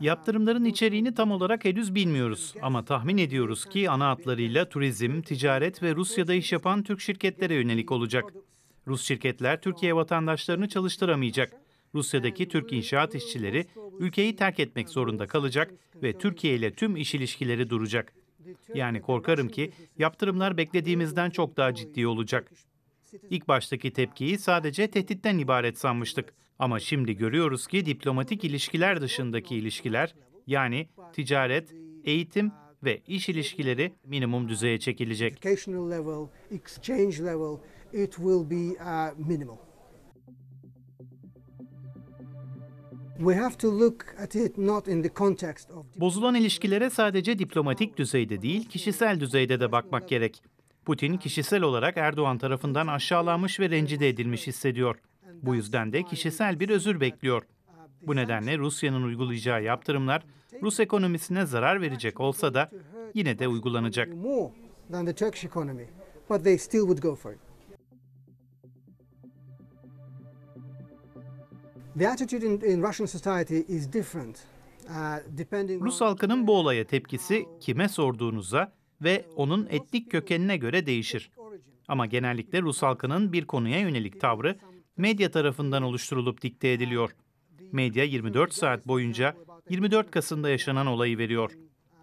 Yaptırımların içeriğini tam olarak henüz bilmiyoruz ama tahmin ediyoruz ki ana hatlarıyla turizm, ticaret ve Rusya'da iş yapan Türk şirketlere yönelik olacak. Rus şirketler Türkiye vatandaşlarını çalıştıramayacak. Rusya'daki Türk inşaat işçileri ülkeyi terk etmek zorunda kalacak ve Türkiye ile tüm iş ilişkileri duracak. Yani korkarım ki yaptırımlar beklediğimizden çok daha ciddi olacak. İlk baştaki tepkiyi sadece tehditten ibaret sanmıştık. Ama şimdi görüyoruz ki diplomatik ilişkiler dışındaki ilişkiler yani ticaret, eğitim ve iş ilişkileri minimum düzeye çekilecek. Uh, Bozulan ilişkilere sadece diplomatik düzeyde değil, kişisel düzeyde de bakmak gerek. Putin kişisel olarak Erdoğan tarafından aşağılanmış ve rencide edilmiş hissediyor. Bu yüzden de kişisel bir özür bekliyor. Bu nedenle Rusya'nın uygulayacağı yaptırımlar Rus ekonomisine zarar verecek olsa da yine de uygulanacak. Uh, Rus halkının bu olaya tepkisi kime sorduğunuza ve onun etnik kökenine göre değişir. Ama genellikle Rus halkının bir konuya yönelik tavrı medya tarafından oluşturulup dikte ediliyor. Medya 24 saat boyunca 24 Kasım'da yaşanan olayı veriyor.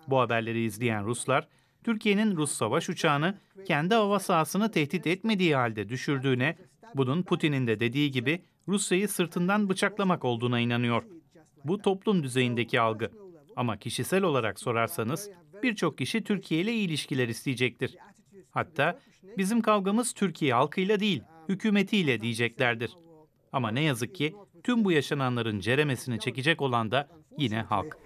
Bu haberleri izleyen Ruslar, Türkiye'nin Rus savaş uçağını kendi hava sahasını tehdit etmediği halde düşürdüğüne, bunun Putin'in de dediği gibi Rusya'yı sırtından bıçaklamak olduğuna inanıyor. Bu toplum düzeyindeki algı. Ama kişisel olarak sorarsanız birçok kişi Türkiye ile iyi ilişkiler isteyecektir. Hatta bizim kavgamız Türkiye halkıyla değil, hükümetiyle diyeceklerdir. Ama ne yazık ki tüm bu yaşananların ceremesini çekecek olan da yine halk.